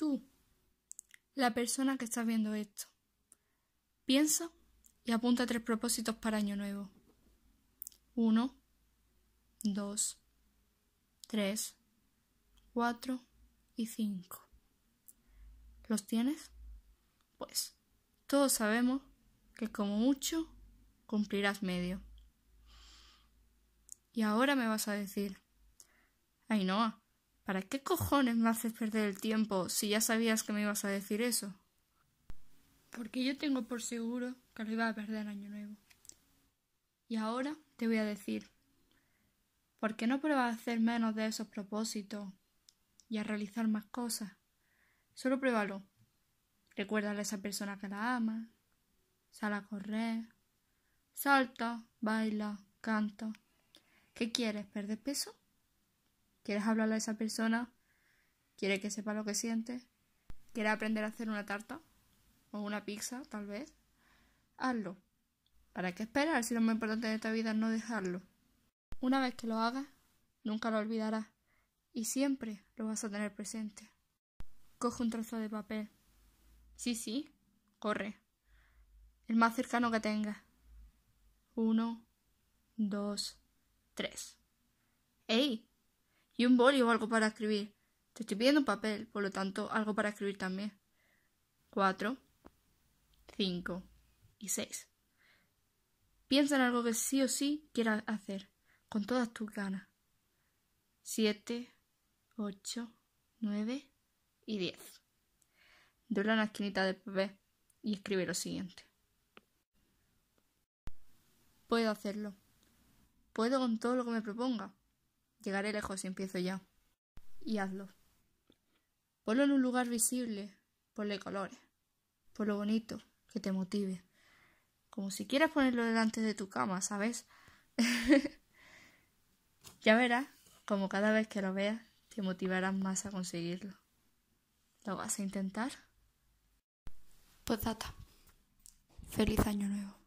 tú, la persona que estás viendo esto. Piensa y apunta tres propósitos para Año Nuevo. Uno, dos, tres, cuatro y cinco. ¿Los tienes? Pues todos sabemos que como mucho cumplirás medio. Y ahora me vas a decir, Ainhoa, ¿Para qué cojones me haces perder el tiempo si ya sabías que me ibas a decir eso? Porque yo tengo por seguro que lo iba a perder año nuevo. Y ahora te voy a decir, ¿por qué no pruebas a hacer menos de esos propósitos y a realizar más cosas? Solo pruébalo. Recuérdale a esa persona que la ama, sal a correr, salta, baila, canta. ¿Qué quieres? ¿Perder peso? ¿Quieres hablarle a esa persona? quiere que sepa lo que siente, quiere aprender a hacer una tarta? ¿O una pizza, tal vez? Hazlo. ¿Para qué esperar si lo más importante de esta vida es no dejarlo? Una vez que lo hagas, nunca lo olvidarás y siempre lo vas a tener presente. Coge un trozo de papel. Sí, sí, corre. El más cercano que tengas. Uno, dos, tres. ¡Ey! y un boli o algo para escribir. Te estoy pidiendo un papel, por lo tanto, algo para escribir también. Cuatro. Cinco. y seis. Piensa en algo que sí o sí quieras hacer, con todas tus ganas. Siete. Ocho. Nueve. y 10. en la esquinita de papel y escribe lo siguiente. Puedo hacerlo. Puedo con todo lo que me proponga. Llegaré lejos si empiezo ya. Y hazlo. Ponlo en un lugar visible, ponle colores, lo bonito, que te motive. Como si quieras ponerlo delante de tu cama, ¿sabes? ya verás, como cada vez que lo veas, te motivarás más a conseguirlo. ¿Lo vas a intentar? Pues data. Feliz año nuevo.